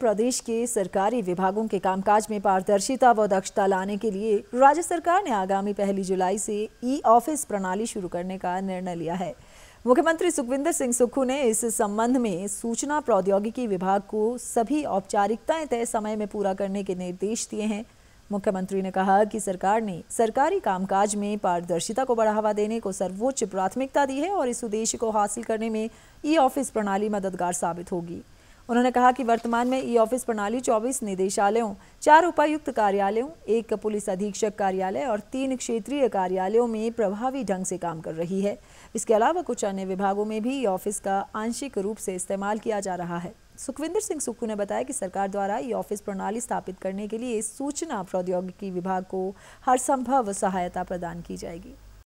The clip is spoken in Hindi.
प्रदेश के सरकारी विभागों के कामकाज में पारदर्शिता व दक्षता लाने के लिए राज्य सरकार ने आगामी पहली जुलाई से ई ऑफिस प्रणाली शुरू करने का निर्णय लिया है मुख्यमंत्री सुखविंदर सिंह सुक्खू ने इस संबंध में सूचना प्रौद्योगिकी विभाग को सभी औपचारिकताएं तय समय में पूरा करने के निर्देश दिए हैं मुख्यमंत्री ने कहा कि सरकार ने सरकारी कामकाज में पारदर्शिता को बढ़ावा देने को सर्वोच्च प्राथमिकता दी है और इस उद्देश्य को हासिल करने में ई ऑफिस प्रणाली मददगार साबित होगी उन्होंने कहा कि वर्तमान में ई ऑफिस प्रणाली 24 निदेशालयों चार उपायुक्त कार्यालयों एक पुलिस अधीक्षक कार्यालय और तीन क्षेत्रीय कार्यालयों में प्रभावी ढंग से काम कर रही है इसके अलावा कुछ अन्य विभागों में भी ई ऑफिस का आंशिक रूप से इस्तेमाल किया जा रहा है सुखविंदर सिंह सुक्खू ने बताया कि सरकार द्वारा ई ऑफिस प्रणाली स्थापित करने के लिए सूचना प्रौद्योगिकी विभाग को हर संभव सहायता प्रदान की जाएगी